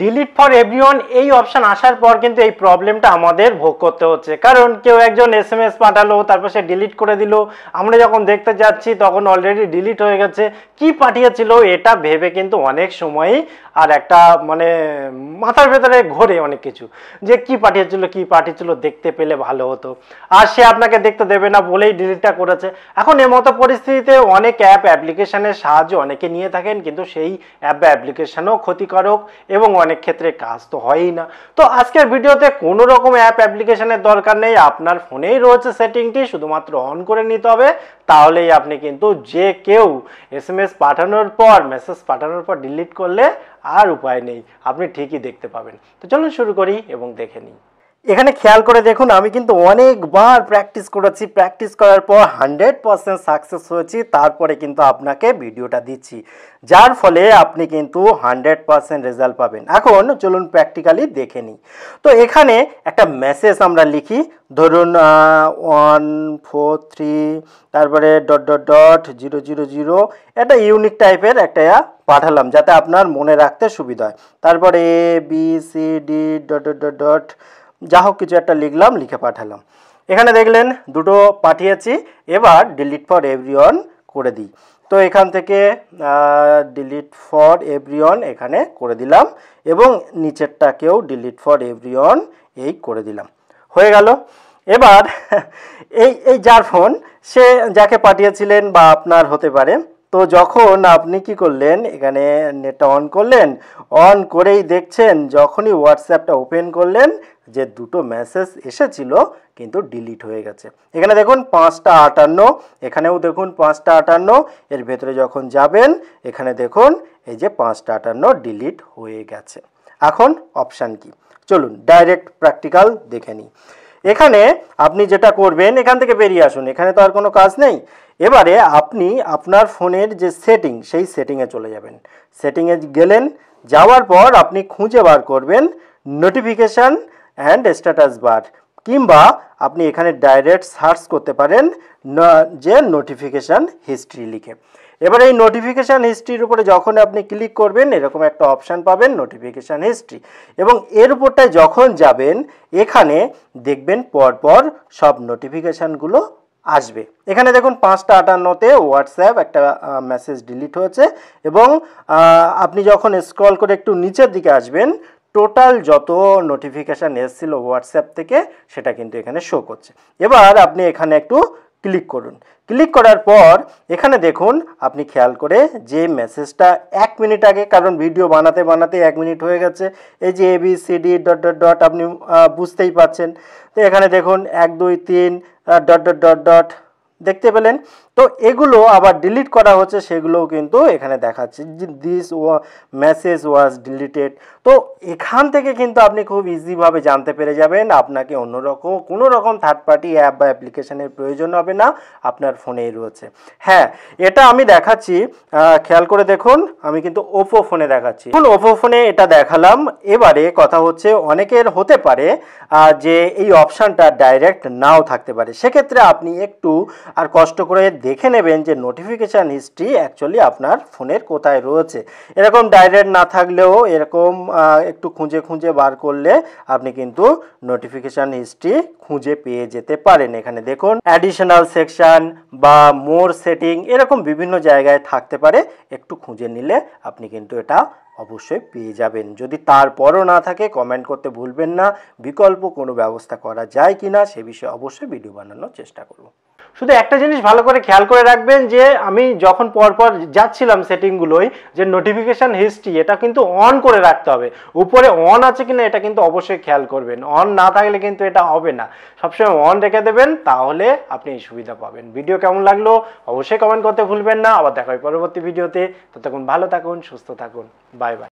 delete for everyone এই option আসার পর কিন্তু এই প্রবলেমটা আমাদের ভোগ করতে হচ্ছে কারণ কেউ একজন এস এম এস পাঠালো তারপর সে ডিলিট করে দিল আমরা যখন দেখতে যাচ্ছি তখন অলরেডি ডিলিট হয়ে গেছে কি পাঠিয়েছিল এটা ভেবে কিন্তু অনেক সময়ই আর একটা মানে মাথার ভেতরে ঘোরে অনেক কিছু যে কি পাঠিয়েছিল কি পাঠিয়েছিল দেখতে পেলে ভালো হতো আর সে আপনাকে দেখতে দেবে না বলেই ডিলিটটা করেছে এখন এ মতো পরিস্থিতিতে অনেক অ্যাপ অ্যাপ্লিকেশানের সাহায্য অনেকে নিয়ে থাকেন কিন্তু সেই অ্যাপ বা অ্যাপ্লিকেশানও ক্ষতিকারক এবং অনেক ক্ষেত্রে কাজ তো হয়ই না তো আজকের ভিডিওতে কোনো রকম অ্যাপ অ্যাপ্লিকেশনের দরকার নেই আপনার ফোনেই রয়েছে সেটিংটি শুধুমাত্র অন করে নিতে হবে তাহলেই আপনি কিন্তু যে কেউ এস এম এস পাঠানোর পর মেসেজ পাঠানোর পর ডিলিট করলে আর উপায় নেই আপনি ঠিকই দেখতে পাবেন তো চলুন শুরু করি এবং দেখে নিই এখানে খেয়াল করে দেখুন আমি কিন্তু অনেকবার প্র্যাকটিস করেছি প্র্যাকটিস করার পর হান্ড্রেড পারসেন্ট সাকসেস হয়েছি তারপরে কিন্তু আপনাকে ভিডিওটা দিচ্ছি যার ফলে আপনি কিন্তু হান্ড্রেড পারসেন্ট রেজাল্ট পাবেন এখন চলুন প্র্যাকটিক্যালি দেখে নিই তো এখানে একটা মেসেজ আমরা লিখি ধরুন ওয়ান ফোর থ্রি তারপরে dot dot dot zero zero zero একটা ইউনিক টাইপের একটা পাঠালাম যাতে আপনার মনে রাখতে সুবিধা হয় তারপরে A B C D dot dot dot যা হোক কিছু একটা লিখলাম লিখে পাঠালাম এখানে দেখলেন দুটো পাঠিয়েছি এবার ডিলিট ফর এভরিওয়ান করে দিই তো এখান থেকে ডিলিট ফর এভরিওয়ান এখানে করে দিলাম এবং নিচেরটাকেও ডিলিট ফর এভরিওয়ান এই করে দিলাম হয়ে গেল এবার এই এই যার ফোন সে যাকে পাঠিয়েছিলেন বা আপনার হতে পারে তো যখন আপনি কি করলেন এখানে নেটটা অন করলেন অন করেই দেখছেন যখনই হোয়াটসঅ্যাপটা ওপেন করলেন যে দুটো মেসেজ এসেছিল কিন্তু ডিলিট হয়ে গেছে এখানে দেখুন পাঁচটা আটান্ন এখানেও দেখুন পাঁচটা আটান্ন এর ভেতরে যখন যাবেন এখানে দেখুন এই যে পাঁচটা আটান্ন ডিলিট হয়ে গেছে এখন অপশান কি চলুন ডাইরেক্ট প্র্যাকটিক্যাল দেখে নিই এখানে আপনি যেটা করবেন এখান থেকে বেরিয়ে আসুন এখানে তো আর কোনো কাজ নেই এবারে আপনি আপনার ফোনের যে সেটিং সেই সেটিংয়ে চলে যাবেন সেটিংয়ে গেলেন যাওয়ার পর আপনি খুঁজে বার করবেন নোটিফিকেশান অ্যান্ড স্ট্যাটাস বার কিংবা আপনি এখানে ডাইরেক্ট সার্চ করতে পারেন যে নোটিফিকেশান হিস্ট্রি লিখে এবার এই নোটিফিকেশান হিস্ট্রির উপরে যখন আপনি ক্লিক করবেন এরকম একটা অপশান পাবেন নোটিফিকেশান হিস্ট্রি এবং এর উপরটায় যখন যাবেন এখানে দেখবেন পরপর সব নোটিফিকেশানগুলো আসবে এখানে দেখুন পাঁচটা আটান্নতে হোয়াটসঅ্যাপ একটা মেসেজ ডিলিট হয়েছে এবং আপনি যখন স্ক্রল করে একটু নিচের দিকে আসবেন টোটাল যত নোটিফিকেশান এসেছিল হোয়াটসঅ্যাপ থেকে সেটা কিন্তু এখানে শো করছে এবার আপনি এখানে একটু ক্লিক করুন ক্লিক করার পর এখানে দেখুন আপনি খেয়াল করে যে মেসেজটা এক মিনিট আগে কারণ ভিডিও বানাতে বানাতে এক মিনিট হয়ে গেছে এই যে A B C D dot dot dot আপনি বুঝতেই পাচ্ছেন তো এখানে দেখুন এক দুই তিন ডট ডট ডট ডট দেখতে পেলেন তো এগুলো আবার ডিলিট করা হচ্ছে সেগুলোও কিন্তু এখানে দেখাচ্ছে দিস ওয়া মেসেজ ওয়াজ ডিলিটেড তো এখান থেকে কিন্তু আপনি খুব ইজিভাবে জানতে পেরে যাবেন আপনাকে অন্যরকম কোনোরকম রকম থার্ড পার্টি অ্যাপ বা অ্যাপ্লিকেশানের প্রয়োজন হবে না আপনার ফোনেই রয়েছে হ্যাঁ এটা আমি দেখাচ্ছি খেয়াল করে দেখুন আমি কিন্তু ওপো ফোনে দেখাচ্ছি এখন ওপো ফোনে এটা দেখালাম এবারে কথা হচ্ছে অনেকের হতে পারে যে এই অপশানটা ডাইরেক্ট নাও থাকতে পারে সেক্ষেত্রে আপনি একটু আর কষ্ট করে দেখে নেবেন যে নোটিফিকেশান হিস্ট্রি অ্যাকচুয়ালি আপনার ফোনের কোথায় রয়েছে এরকম ডাইরেক্ট না থাকলেও এরকম একটু খুঁজে খুঁজে বার করলে আপনি কিন্তু নোটিফিকেশান হিস্ট্রি খুঁজে পেয়ে যেতে পারেন এখানে দেখুন অ্যাডিশনাল সেকশান বা মোর সেটিং এরকম বিভিন্ন জায়গায় থাকতে পারে একটু খুঁজে নিলে আপনি কিন্তু এটা অবশ্যই পেয়ে যাবেন যদি তারপরও না থাকে কমেন্ট করতে ভুলবেন না বিকল্প কোনো ব্যবস্থা করা যায় কি না সে বিষয়ে অবশ্যই ভিডিও বানানোর চেষ্টা করবো শুধু একটা জিনিস ভালো করে খেয়াল করে রাখবেন যে আমি যখন পরপর যাচ্ছিলাম সেটিংগুলোই যে নোটিফিকেশান হিস্ট্রি এটা কিন্তু অন করে রাখতে হবে উপরে অন আছে কিনা এটা কিন্তু অবশ্যই খেয়াল করবেন অন না থাকলে কিন্তু এটা হবে না সবসময় অন রেখে দেবেন তাহলে আপনি এই সুবিধা পাবেন ভিডিও কেমন লাগলো অবশ্যই কমেন্ট করতে ভুলবেন না আবার দেখা হয় পরবর্তী ভিডিওতে ততক্ষণ ভালো থাকুন সুস্থ থাকুন বাই বাই